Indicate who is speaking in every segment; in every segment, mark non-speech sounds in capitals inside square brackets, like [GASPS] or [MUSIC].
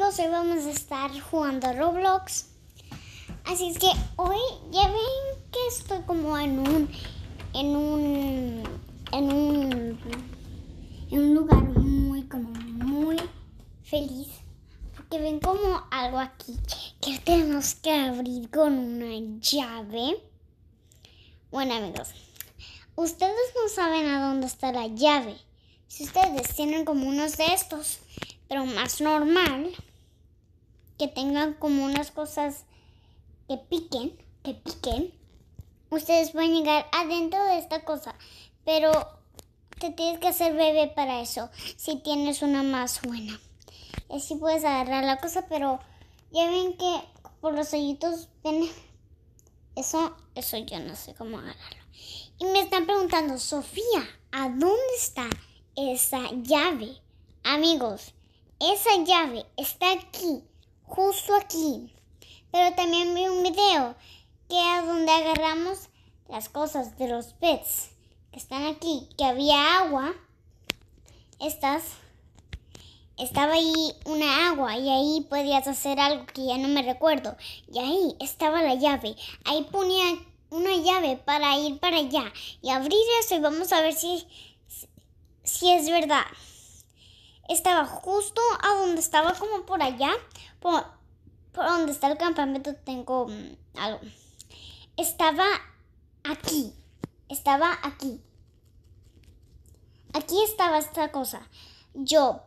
Speaker 1: hoy vamos a estar jugando Roblox. Así es que hoy ya ven que estoy como en un en un en un lugar muy como muy feliz porque ven como algo aquí que tenemos que abrir con una llave. Bueno, amigos, ustedes no saben a dónde está la llave. Si ustedes tienen como unos de estos, pero más normal, que tengan como unas cosas que piquen, que piquen, ustedes pueden llegar adentro de esta cosa. Pero te tienes que hacer bebé para eso, si tienes una más buena. Y así puedes agarrar la cosa, pero ya ven que por los hoyitos ven. Eso, eso yo no sé cómo agarrarlo. Y me están preguntando, Sofía, ¿a dónde está esa llave? Amigos, esa llave está aquí justo aquí. Pero también vi un video que es donde agarramos las cosas de los pets que están aquí, que había agua. Estas estaba ahí una agua y ahí podías hacer algo que ya no me recuerdo. Y ahí estaba la llave. Ahí ponía una llave para ir para allá y abrir eso y vamos a ver si, si es verdad. Estaba justo a donde estaba como por allá, por, por donde está el campamento tengo mm, algo. Estaba aquí, estaba aquí. Aquí estaba esta cosa. Yo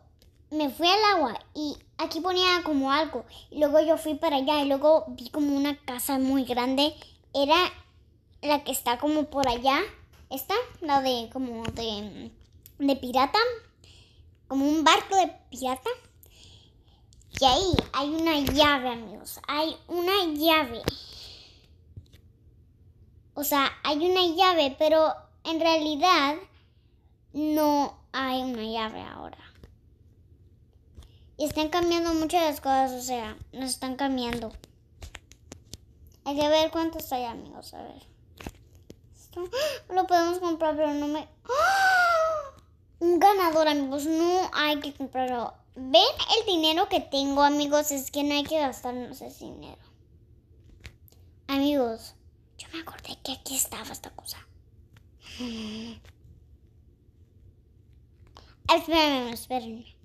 Speaker 1: me fui al agua y aquí ponía como algo. Y luego yo fui para allá y luego vi como una casa muy grande. Era la que está como por allá. Esta, la de como de, mm, de pirata. Como un barco de pirata. Y ahí hay una llave, amigos. Hay una llave. O sea, hay una llave, pero en realidad no hay una llave ahora. Y están cambiando muchas cosas, o sea, nos están cambiando. Hay que ver cuántos hay, amigos, a ver. Esto [GASPS] lo podemos comprar, pero no me... ¡Ah! un ganador, amigos. No hay que comprarlo. Ven el dinero que tengo, amigos. Es que no hay que gastarnos ese dinero. Amigos, yo me acordé que aquí estaba esta cosa. Espérenme, [LAUGHS] espérenme.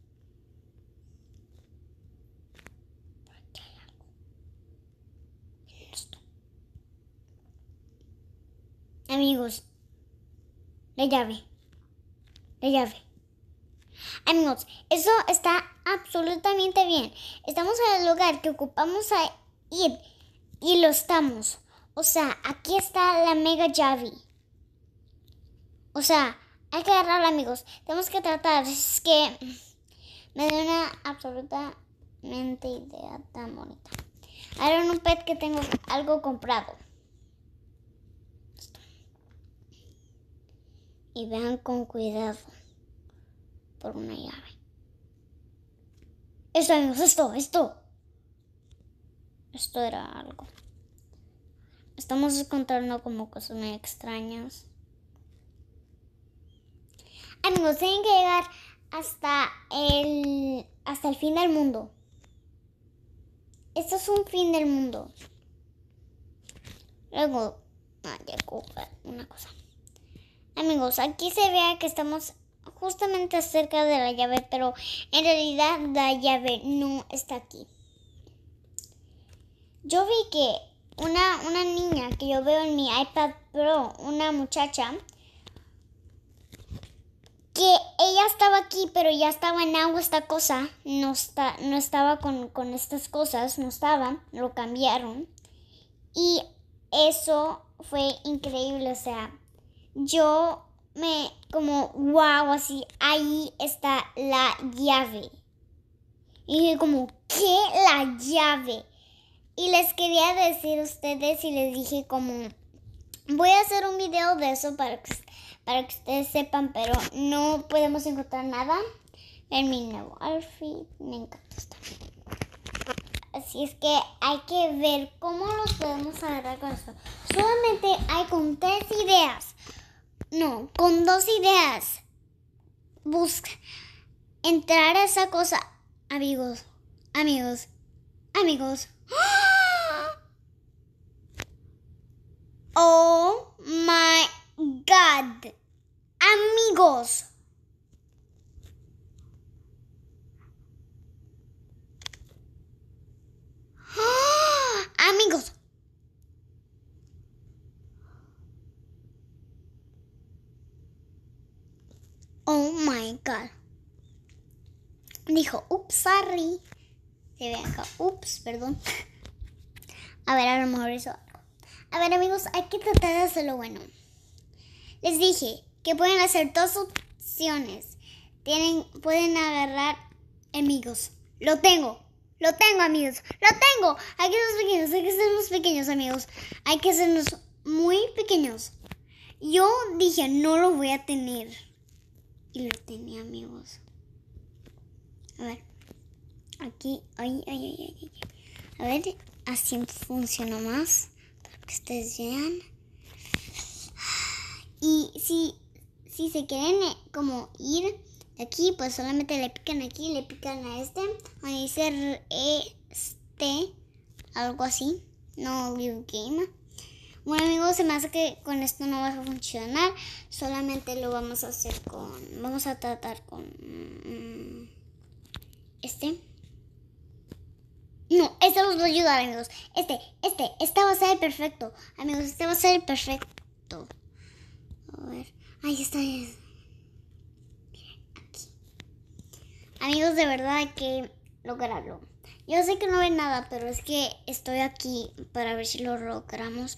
Speaker 1: Amigos, la llave llave. Amigos, eso está absolutamente bien. Estamos en el lugar que ocupamos a ir y lo estamos. O sea, aquí está la mega llave. O sea, hay que agarrar, amigos. Tenemos que tratar. Es que me da una absolutamente idea tan bonita. Ahora en un pet que tengo algo comprado. Y vean con cuidado por una llave. Esto, amigos, esto, esto. Esto era algo. Estamos encontrando como cosas muy extrañas. Amigos, tienen que llegar hasta el, hasta el fin del mundo. Esto es un fin del mundo. Luego, ah, una cosa. Amigos, aquí se vea que estamos justamente acerca de la llave, pero en realidad la llave no está aquí. Yo vi que una, una niña que yo veo en mi iPad Pro, una muchacha, que ella estaba aquí, pero ya estaba en agua esta cosa, no, está, no estaba con, con estas cosas, no estaba, lo cambiaron. Y eso fue increíble, o sea, yo me como, wow, así, ahí está la llave. Y dije como, ¿qué la llave? Y les quería decir a ustedes y les dije como, voy a hacer un video de eso para que, para que ustedes sepan, pero no podemos encontrar nada en mi nuevo outfit. Me encanta esto. Así es que hay que ver cómo nos podemos agarrar con eso Solamente hay con tres ideas. No, con dos ideas. Busca entrar a esa cosa. Amigos, amigos, amigos. [GASPS] Oh my god. Amigos. [GASPS] Amigos. Oh my god. Dijo, ups, sorry. Se ve acá, ups, perdón. A ver, a lo mejor eso... A ver, amigos, hay que tratar de hacer lo bueno. Les dije que pueden hacer dos opciones. Tienen, pueden agarrar amigos. Lo tengo. Lo tengo, amigos. Lo tengo. Hay que ser pequeños. Hay que ser sernos pequeños, amigos. Hay que sernos muy pequeños. Yo dije, no lo voy a tener lo tenía amigos. A ver, aquí, A ver, así funcionó más para que ustedes vean. Y si, si se quieren eh, como ir aquí, pues solamente le pican aquí, le pican a este, a hacer este, algo así, no live game. Bueno amigos, se me hace que con esto no va a funcionar. Solamente lo vamos a hacer con... Vamos a tratar con... Mm, este. No, este nos va a ayudar amigos. Este, este, este va a ser perfecto. Amigos, este va a ser perfecto. A ver. Ahí está. Miren, aquí. Amigos, de verdad hay que lograrlo. Yo sé que no ve nada, pero es que estoy aquí para ver si lo logramos.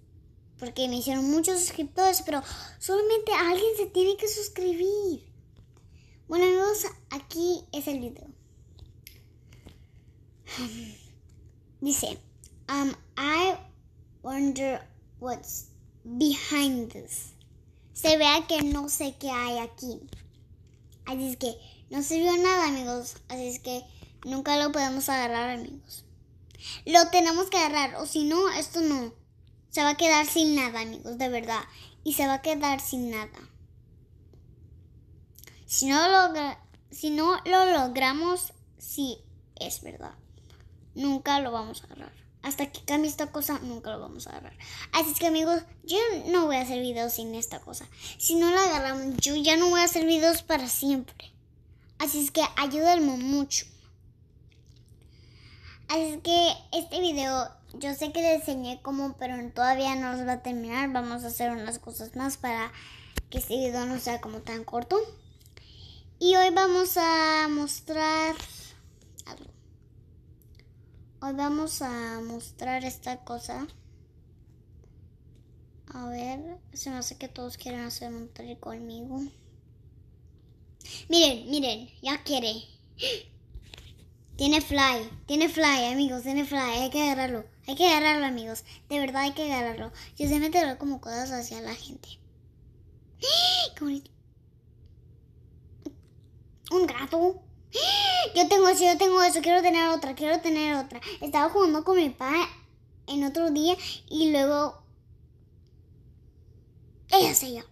Speaker 1: porque me hicieron muchos suscriptores, pero solamente alguien se tiene que suscribir. Bueno amigos, aquí es el video. [LAUGHS] Dice, um, I wonder what's behind this. Se vea que no sé qué hay aquí. Así es que no sirvió nada amigos, así es que nunca lo podemos agarrar amigos. Lo tenemos que agarrar, o si no, esto no. Se va a quedar sin nada, amigos, de verdad. Y se va a quedar sin nada. Si no, si no lo logramos, sí, es verdad. Nunca lo vamos a agarrar. Hasta que cambie esta cosa, nunca lo vamos a agarrar. Así es que amigos, yo no voy a hacer videos sin esta cosa. Si no la agarramos, yo ya no voy a hacer videos para siempre. Así es que ayúdenme mucho. Así es que este video yo sé que le enseñé cómo, pero todavía no los va a terminar. Vamos a hacer unas cosas más para que este video no sea como tan corto. Y hoy vamos a mostrar algo. Hoy vamos a mostrar esta cosa. A ver, se me hace que todos quieren hacer un tri conmigo. Miren, miren, ya quiere. [GASPS] Tiene fly, tiene fly, amigos, tiene fly, hay que agarrarlo. Hay que agarrarlo, amigos. De verdad hay que agarrarlo. Yo se mete como cosas hacia la gente. ¡Ah! Un gato. ¡Ah! Yo tengo eso, yo tengo eso. Quiero tener otra, quiero tener otra. Estaba jugando con mi papá en otro día y luego. Ella se yo.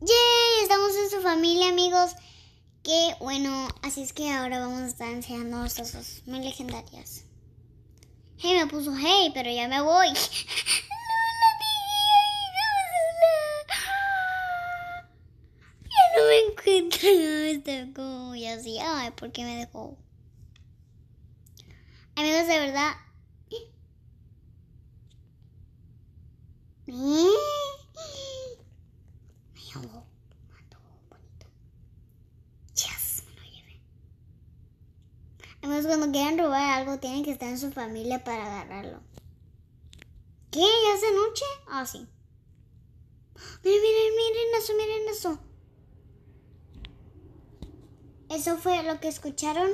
Speaker 1: ¡Yay! Estamos en su familia, amigos. Que bueno, así es que ahora vamos a estar enseñando dos muy legendarias. Hey, me puso hey, pero ya me voy. [LAUGHS] no me encuentro como ya así ay por qué me dejó amigos de verdad cuando quieran robar algo, tienen que estar en su familia para agarrarlo. ¿Qué? ¿Ya es de noche? Ah, sí. Miren, miren, miren eso, miren eso. Eso fue lo que escucharon.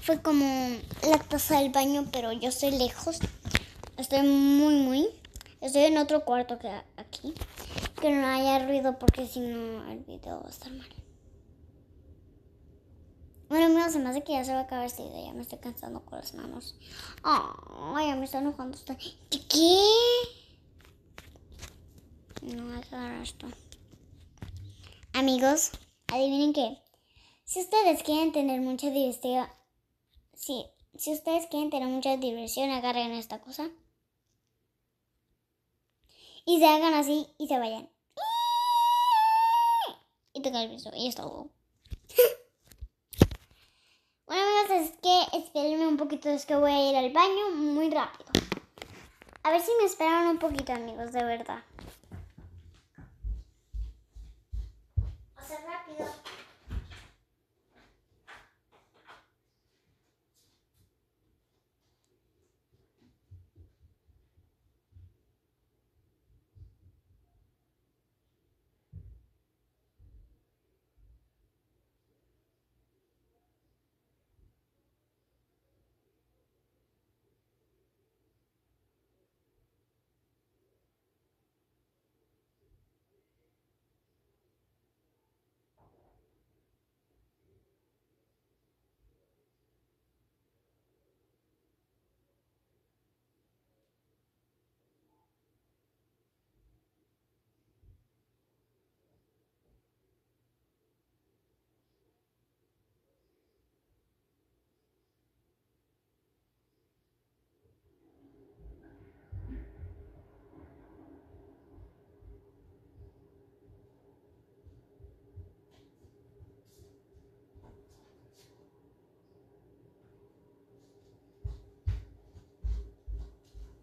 Speaker 1: Fue como la taza del baño, pero yo estoy lejos. Estoy muy, muy. Estoy en otro cuarto que aquí. Que no haya ruido porque si no el video va a estar mal. Bueno, amigos, se me hace que ya se va a acabar este video. Ya me estoy cansando con las manos. Oh, ya me estoy enojando. ¿Qué? No hay que agarrar esto. Amigos, adivinen qué. Si ustedes quieren tener mucha diversión. Si, si ustedes quieren tener mucha diversión, agarren esta cosa. Y se hagan así y se vayan. Y toca el piso. Y esto. esperenme un poquito, es que voy a ir al baño muy rápido. A ver si me esperan un poquito, amigos, de verdad. O sea, rápido.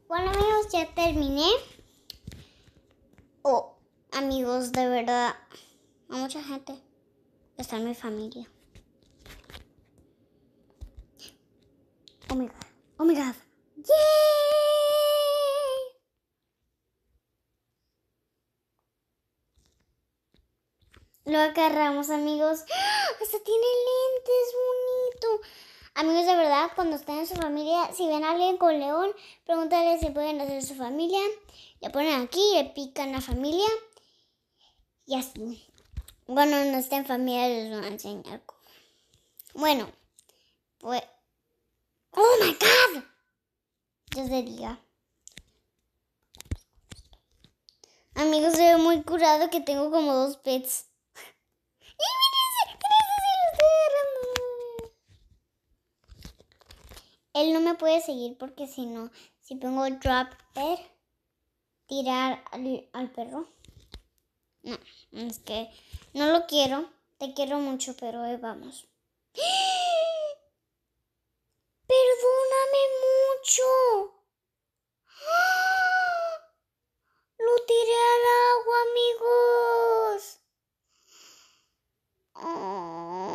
Speaker 1: Bueno amigos, ya terminé. Oh, amigos, de verdad, a mucha gente está en mi familia. Oh my god, oh my god, yay! Lo agarramos amigos. Esto [GASPS] tiene lentes, bonito. Amigos, de verdad, cuando estén en su familia, si ven a alguien con león, pregúntale si pueden hacer su familia. Le ponen aquí, le pican la familia. Y así. Bueno, no estén en familia, les voy a enseñar. Bueno, pues. ¡Oh my god! yo se diga. Amigos, se ve muy curado que tengo como dos pets. Él no me puede seguir porque si no, si pongo drop per, tirar al, perro. No, es que no lo quiero. Te quiero mucho, pero vamos. [GASPS] Perdóname mucho. [GASPS] Lo tiré al agua, amigos. [GASPS] Ah.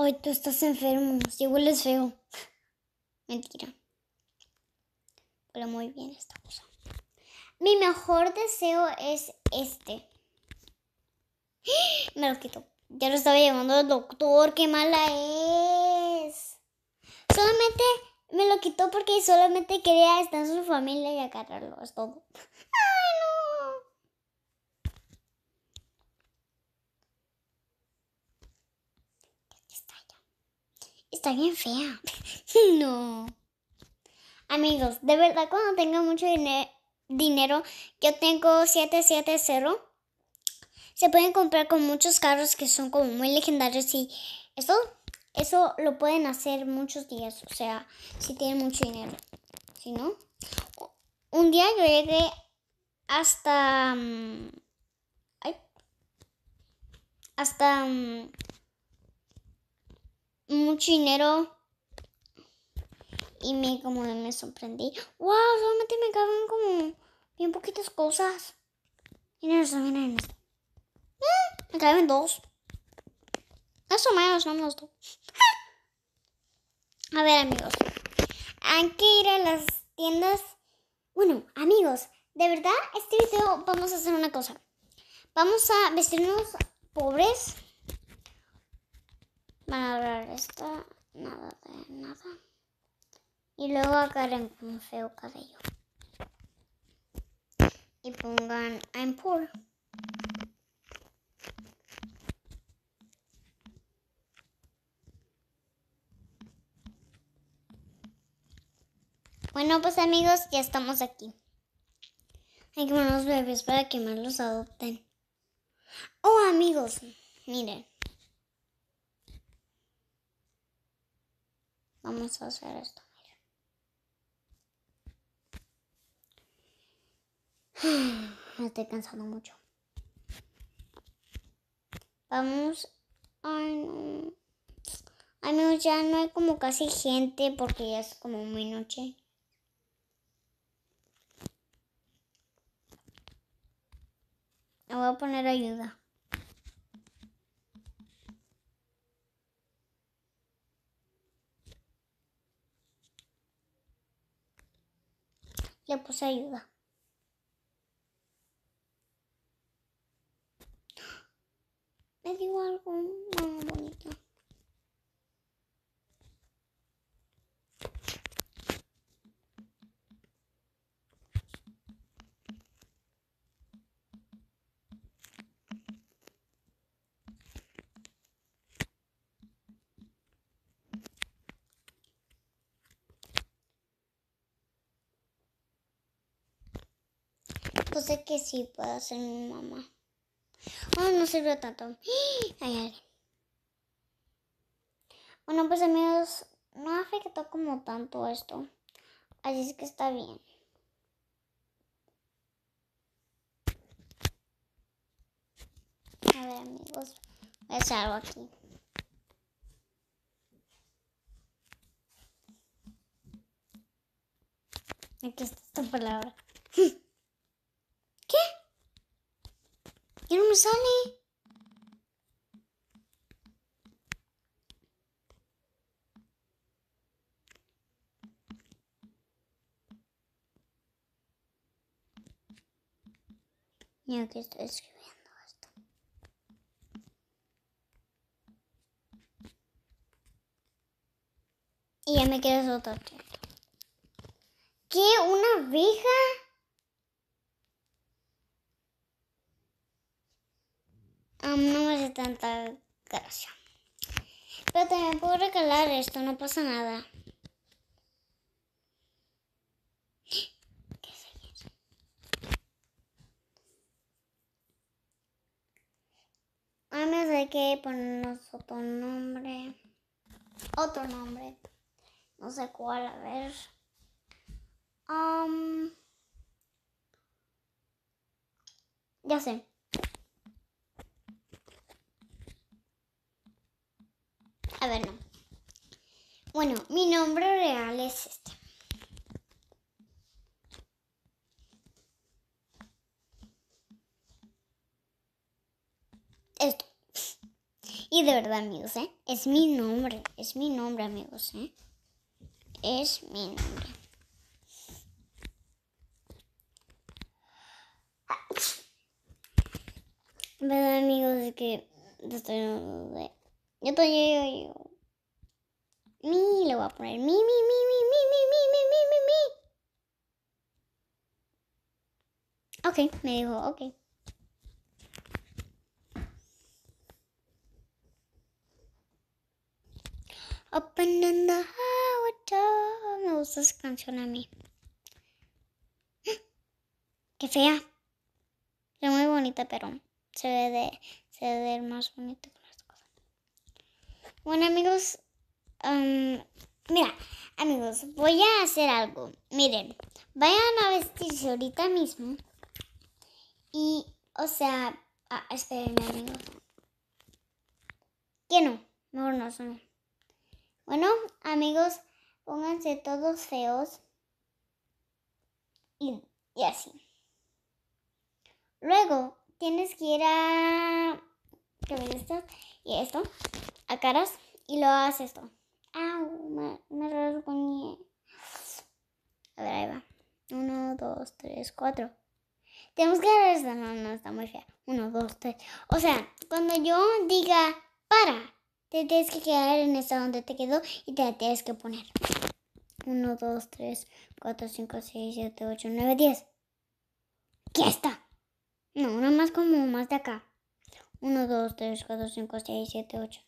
Speaker 1: Ay, tú estás enfermo, si el feo. Mentira. Huele muy bien esta cosa. Mi mejor deseo es este. ¡Ah! Me lo quito. Ya lo estaba llevando al doctor, qué mala es. Solamente me lo quitó porque solamente quería estar en su familia y agarrarlo, es todo. ¡Ah! Está bien fea. [LAUGHS] no. Amigos, de verdad cuando tenga mucho dinero, yo tengo 770, se pueden comprar con muchos carros que son como muy legendarios y eso, eso lo pueden hacer muchos días, o sea, si tienen mucho dinero. Si no, un día yo llegué hasta... Mm, hasta... Mm, mucho dinero. Y me como me sorprendí. ¡Wow! Solamente me caben como bien poquitas cosas. Miren no, miren esto. Mm, me caben dos. Eso menos, no menos dos. [LAUGHS] a ver, amigos. Hay que ir a las tiendas. Bueno, amigos, de verdad, este video vamos a hacer una cosa. Vamos a vestirnos pobres van a hablar esto, nada de nada. Y luego Karen con feo cabello. Y pongan I'm em poor. Bueno, pues amigos, ya estamos aquí. Hay que poner los bebés para que más los adopten. Oh, amigos, miren. Vamos a hacer esto, mira. [SIGHS] Estoy cansando mucho. Vamos. Ay, no. Ay, no, ya no hay como casi gente porque ya es como muy noche. Me voy a poner ayuda. le puse ayuda. Me digo algo, que sí puedo ser mi mamá. Oh, no sirve tanto. [GASPS] Ay, ay. Bueno, pues amigos, no afectó como tanto esto. Así es que está bien. A ver, amigos,
Speaker 2: voy a hacer algo aquí.
Speaker 1: Aquí está esta palabra. [LAUGHS] Y no me sale. Ya que estoy escribiendo esto. Y ya me queda otro tiempo. ¿Qué? ¿Una abeja? Ah, no me hace tanta gracia. Pero también puedo recalar esto, no pasa nada. Ah, ¿Qué A menos hay que ponernos otro nombre. Otro nombre. No sé cuál, a ver. ya sé. A ver, no. Bueno, mi nombre real es este. Esto. Y de verdad, amigos, ¿eh? Es mi nombre. Es mi nombre, amigos, ¿eh? Es mi nombre. Verdad, amigos, es que estoy... Yo estoy. Yo, yo. Mi, le voy a poner mi, mi, mi, mi, mi, mi, mi, mi, mi, mi. Ok, me dijo, ok. Open the Me gusta esa canción a mí. Qué fea. Es muy bonita, pero se ve de, se ve del más bonito. Bueno amigos, mira, amigos, voy a hacer algo. Miren, vayan a vestirse ahorita mismo. Y, o sea, ah, espérenme amigos. Que no, mejor no son. Bueno, amigos, pónganse todos feos. Y, así. Luego, tienes que ir a... ¿Qué ves esto? Y esto. Acaras y lo haces esto. Au, me, me A ver, ahí va. 1 2 3 4. Tenemos que agarrar No, no, está muy fea. 1 2 3. O sea, cuando yo diga para, te tienes que quedar en esta donde te quedo y te la tienes que poner. 1, 2, 3, 4, 5, 6, 7, 8, 9, 10. ¡Ya está! No, una más como más de acá. 1, 2, 3, 4, 5, 6, 7, 8.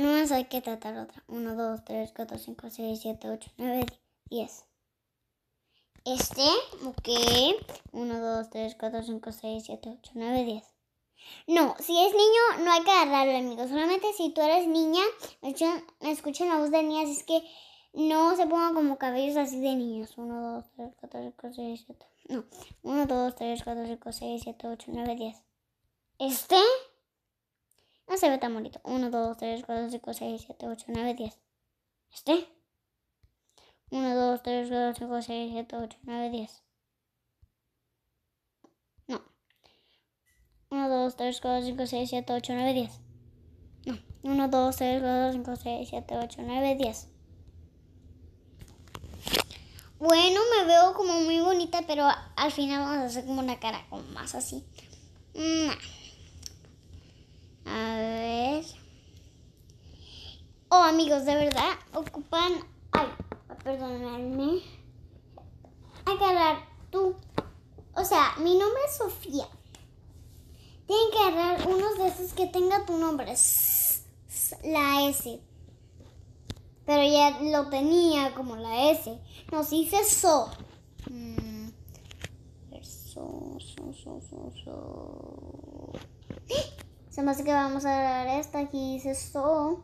Speaker 1: más hay que tratar otra. 1, 2, 3, 4, 5, 6, 7, 8, 9, 10. Este, ok. 1, 2, 3, 4, 5, 6, 7, 8, 9, 10. No, si es niño no hay que agarrarlo, amigo. Solamente si tú eres niña, me escuchan, me escuchan la voz de niñas. Es que no se pongan como cabellos así de niños. 1, 2, 3, 4, 5, 6, 7. No. 1, 2, 3, 4, 5, 6, 7, 8, 9, 10. Este. No se ve tan bonito. 1, 2, 3, 4, 5, 6, 7, 8, 9, 10. ¿Este? 1, 2, 3, 4, 5, 6, 7, 8, 9, 10. No. 1, 2, 3, 4, 5, 6, 7, 8, 9, 10. No. 1, 2, 3, 4, 5, 6, 7, 8, 9, 10. Bueno, me veo como muy bonita, pero al final vamos a hacer como una cara como más así. Nah. A ver. Oh, amigos, de verdad, ocupan. Ay, perdonadme. Agarrar tú. O sea, mi nombre es Sofía. Tienen que agarrar unos de esos que tenga tu nombre. La S. Pero ya lo tenía como la S. Nos dice So. Mm. So, so, so, so, so. Se me hace que vamos a agarrar esta. Aquí dice so.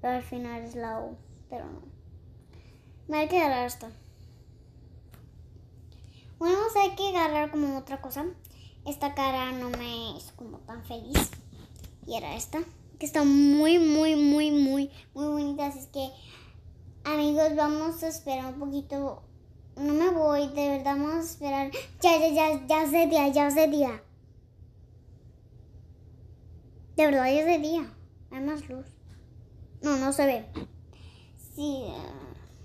Speaker 1: Pero al final es la U. Pero no. Me hay que agarrar esta. Bueno, hay que agarrar como otra cosa. Esta cara no me hizo como tan feliz. Y era esta. Que está muy, muy, muy, muy, muy bonita. Así es que, amigos, vamos a esperar un poquito. No me voy, de verdad, vamos a esperar. Ya, ya, ya, ya es de día, ya es día. De verdad es de día. Hay más luz. No, no se ve. Sí.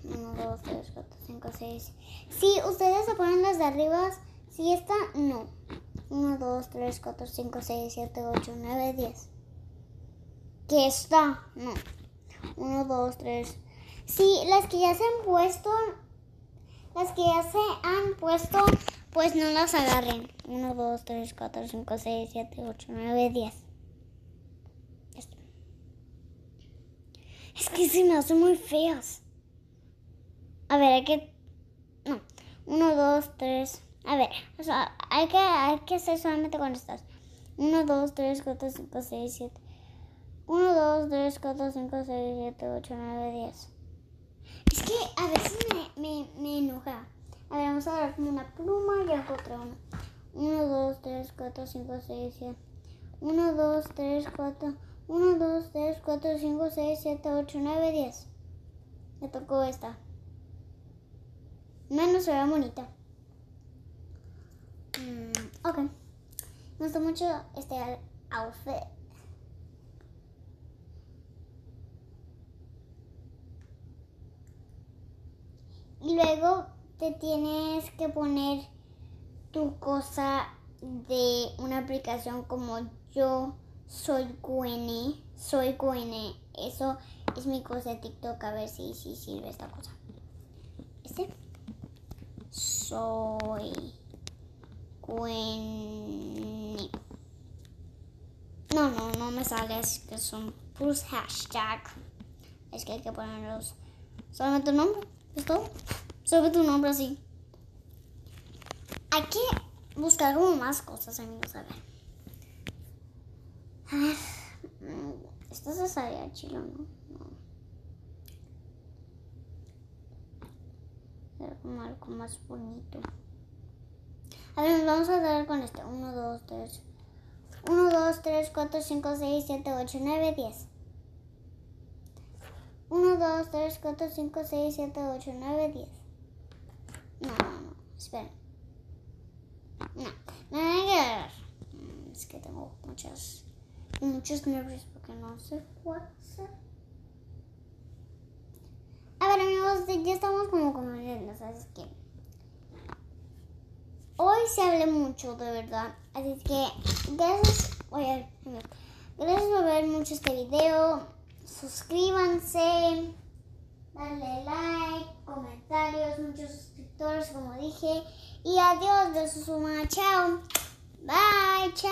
Speaker 1: 1, 2, 3, 4, 5, 6. Si ustedes se ponen las de arriba, si esta, no. 1, 2, 3, 4, 5, 6, 7, 8, 9, 10. Que está, no. 1, 2, 3. Si las que ya se han puesto, las que ya se han puesto, pues no las agarren. 1, 2, 3, 4, 5, 6, 7, 8, 9, 10. Es que se me hacen muy feos A ver, hay que... No. Uno, dos, tres. A ver, o sea, hay que, que hacer solamente con estas. Uno, dos, tres, cuatro, cinco, seis, siete. Uno, dos, tres, cuatro, cinco, seis, siete, ocho, nueve, diez. Es que a veces me, me, enoja. A ver, vamos a dar una pluma y otra una. Uno, 2, 3, 4, 5, 6, 7. 1, 2, 3, 4, 1, 2, 3, 4, 5, 6, 7, 8, 9, 10. Me tocó esta. Menos se ve bonita. Mm, ok. Me gustó mucho este outfit. Y luego te tienes que poner tu cosa de una aplicación como yo soy Gwene, soy Gwene. Eso es mi cosa de TikTok, a ver si, sirve esta cosa. Este. Soy Gwene. No, no, no me sale, es que son plus hashtag. Es que hay que ponerlos. Solamente tu nombre, es todo. Solo tu nombre así. Hay que buscar como más cosas, amigos, a ver. Mm, esto se salía chilo, ¿no? no. como algo más bonito. A ver, vamos a dar con este. 1, 2, 3. 1, 2, 3, 4, 5, 6, 7, 8, 9, 10. 1, 2, 3, 4, 5, 6, 7, 8, 9, 10. No, no, no. Esperen. No. Me voy a quedar. Mm, es que tengo muchas muchos nervios porque no sé cuál WhatsApp. A ver amigos, ya estamos como comiendo, así que hoy se hable mucho, de verdad. Así que gracias, gracias por ver mucho este video. Suscríbanse, dale like, comentarios, muchos suscriptores como dije. Y adiós, de suma chao. Bye, chao.